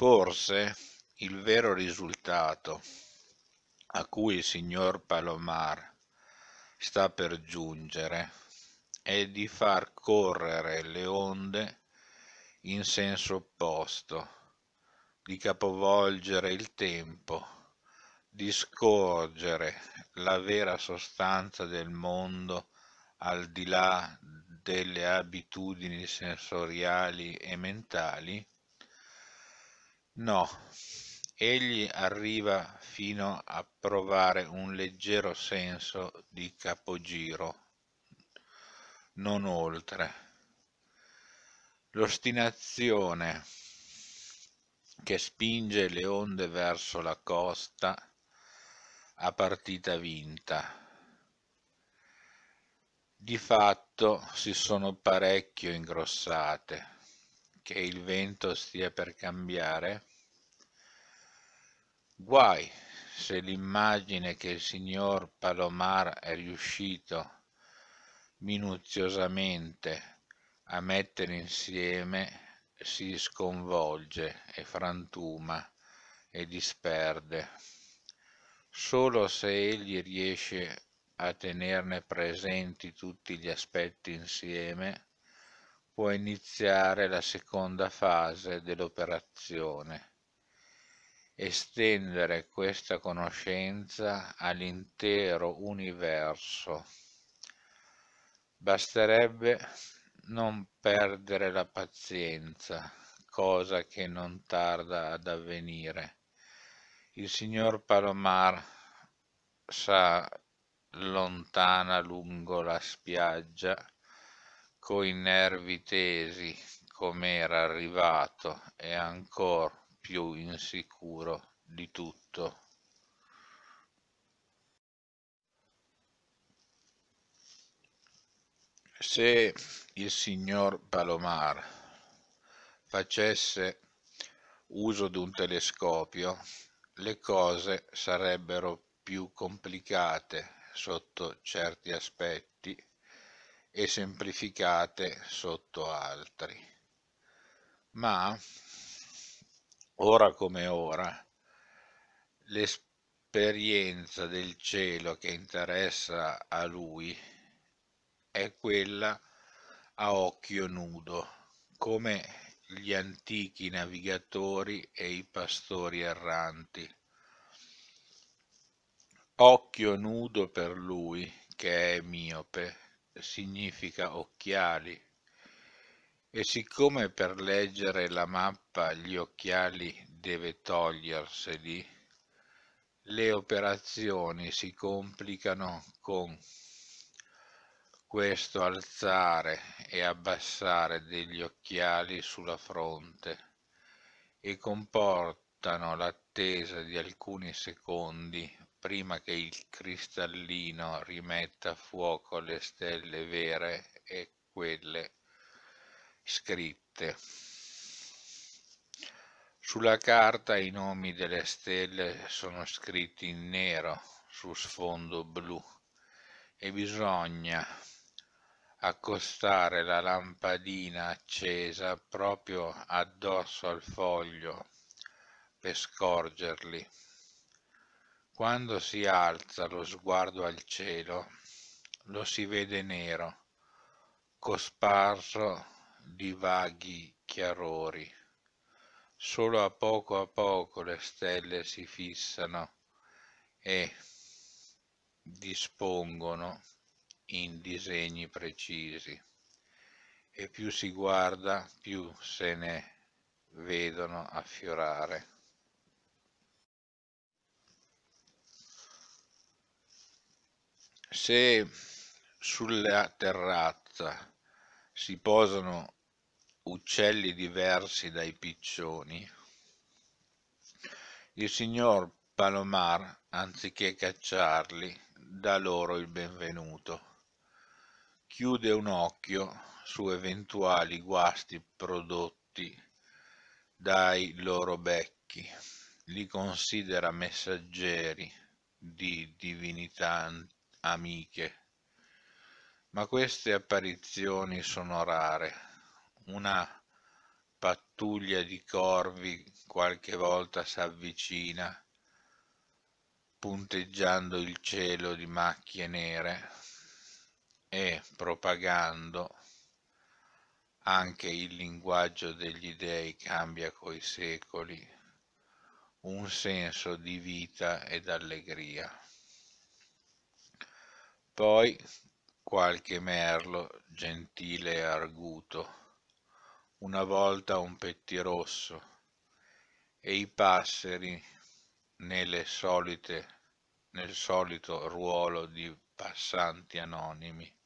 Forse il vero risultato a cui il signor Palomar sta per giungere è di far correre le onde in senso opposto, di capovolgere il tempo, di scorgere la vera sostanza del mondo al di là delle abitudini sensoriali e mentali No, egli arriva fino a provare un leggero senso di capogiro, non oltre. L'ostinazione che spinge le onde verso la costa a partita vinta. Di fatto si sono parecchio ingrossate che il vento stia per cambiare? Guai se l'immagine che il signor Palomar è riuscito minuziosamente a mettere insieme si sconvolge e frantuma e disperde. Solo se egli riesce a tenerne presenti tutti gli aspetti insieme, può iniziare la seconda fase dell'operazione, estendere questa conoscenza all'intero universo. Basterebbe non perdere la pazienza, cosa che non tarda ad avvenire. Il signor Palomar sa lontana lungo la spiaggia coi nervi tesi com'era arrivato e ancor più insicuro di tutto. Se il signor Palomar facesse uso di un telescopio, le cose sarebbero più complicate sotto certi aspetti e semplificate sotto altri. Ma, ora come ora, l'esperienza del cielo che interessa a lui è quella a occhio nudo, come gli antichi navigatori e i pastori erranti. Occhio nudo per lui che è miope significa occhiali e siccome per leggere la mappa gli occhiali deve toglierseli, le operazioni si complicano con questo alzare e abbassare degli occhiali sulla fronte e comportano l'attesa di alcuni secondi prima che il cristallino rimetta a fuoco le stelle vere e quelle scritte. Sulla carta i nomi delle stelle sono scritti in nero su sfondo blu e bisogna accostare la lampadina accesa proprio addosso al foglio per scorgerli. Quando si alza lo sguardo al cielo, lo si vede nero, cosparso di vaghi chiarori. Solo a poco a poco le stelle si fissano e dispongono in disegni precisi e più si guarda più se ne vedono affiorare. se sulla terrazza si posano uccelli diversi dai piccioni, il signor Palomar, anziché cacciarli, dà loro il benvenuto. Chiude un occhio su eventuali guasti prodotti dai loro becchi, li considera messaggeri di divinità antica amiche. Ma queste apparizioni sono rare. Una pattuglia di corvi qualche volta si avvicina, punteggiando il cielo di macchie nere e propagando anche il linguaggio degli dei cambia coi secoli, un senso di vita ed allegria poi qualche merlo gentile e arguto, una volta un pettirosso, e i passeri nelle solite, nel solito ruolo di passanti anonimi.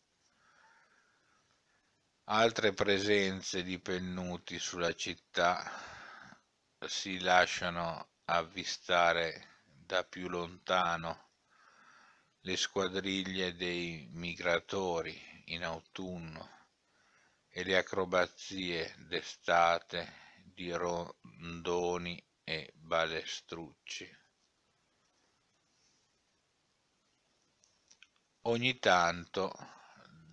Altre presenze di pennuti sulla città si lasciano avvistare da più lontano le squadriglie dei migratori in autunno e le acrobazie d'estate di rondoni e balestrucci. Ogni tanto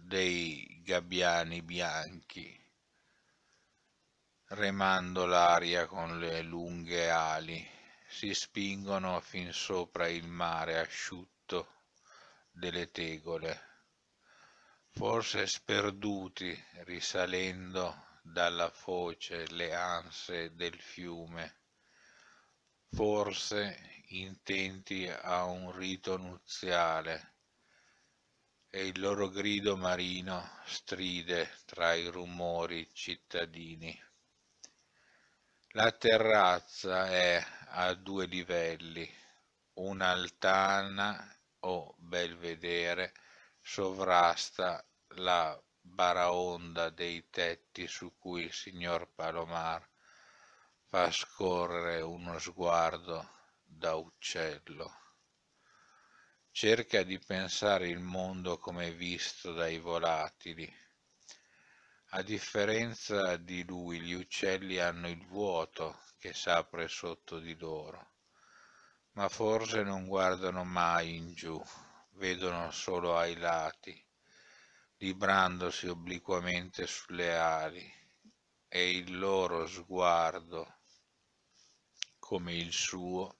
dei gabbiani bianchi remando l'aria con le lunghe ali, si spingono fin sopra il mare asciutto delle tegole, forse sperduti risalendo dalla foce le anse del fiume, forse intenti a un rito nuziale, e il loro grido marino stride tra i rumori cittadini. La terrazza è a due livelli, un'altana o belvedere sovrasta la baraonda dei tetti su cui il signor Palomar fa scorrere uno sguardo da uccello. Cerca di pensare il mondo come visto dai volatili. A differenza di lui, gli uccelli hanno il vuoto che s'apre sotto di loro ma forse non guardano mai in giù, vedono solo ai lati, librandosi obliquamente sulle ali, e il loro sguardo, come il suo,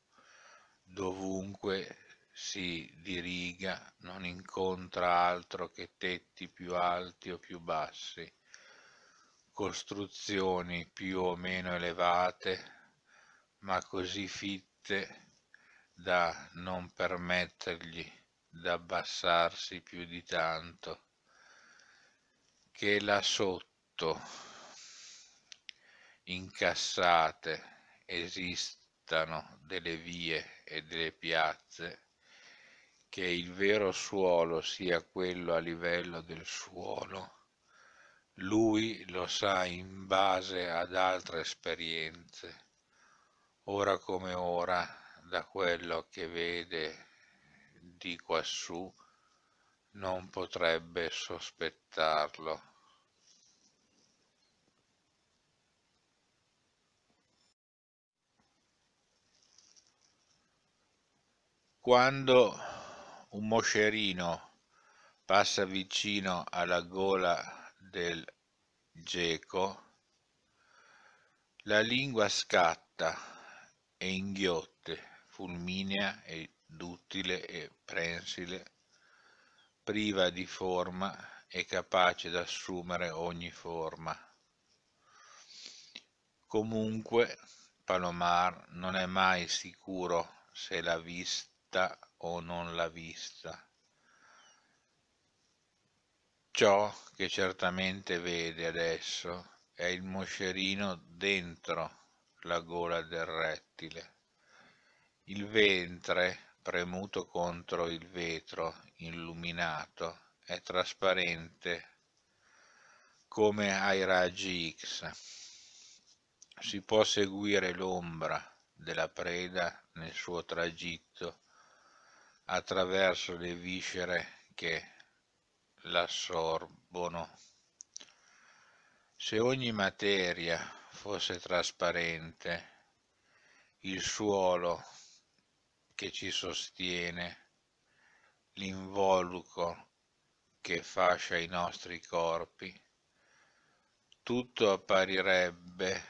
dovunque si diriga, non incontra altro che tetti più alti o più bassi, costruzioni più o meno elevate, ma così fitte da non permettergli d'abbassarsi più di tanto, che là sotto, incassate, esistano delle vie e delle piazze, che il vero suolo sia quello a livello del suolo, lui lo sa in base ad altre esperienze, ora come ora da quello che vede di quassù non potrebbe sospettarlo. Quando un moscerino passa vicino alla gola del geco, la lingua scatta e inghiotte fulminea e duttile e prensile, priva di forma e capace d'assumere ogni forma. Comunque, Palomar non è mai sicuro se l'ha vista o non l'ha vista. Ciò che certamente vede adesso è il moscerino dentro la gola del rettile. Il ventre, premuto contro il vetro illuminato, è trasparente come ai raggi X. Si può seguire l'ombra della preda nel suo tragitto attraverso le viscere che l'assorbono. Se ogni materia fosse trasparente, il suolo che ci sostiene, l'involucro che fascia i nostri corpi. Tutto apparirebbe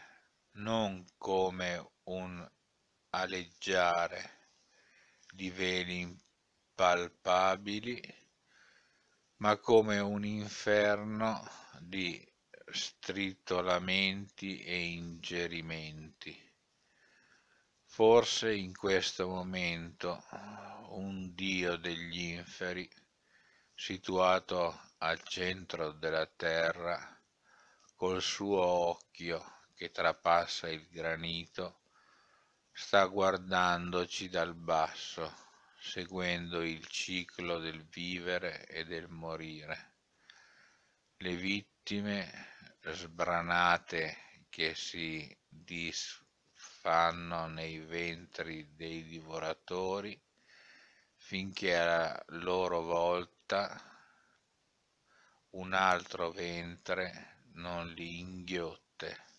non come un aleggiare di veli impalpabili, ma come un inferno di stritolamenti e ingerimenti forse in questo momento un dio degli inferi situato al centro della terra col suo occhio che trapassa il granito sta guardandoci dal basso seguendo il ciclo del vivere e del morire le vittime sbranate che si dis fanno nei ventri dei divoratori, finché a loro volta un altro ventre non li inghiotte.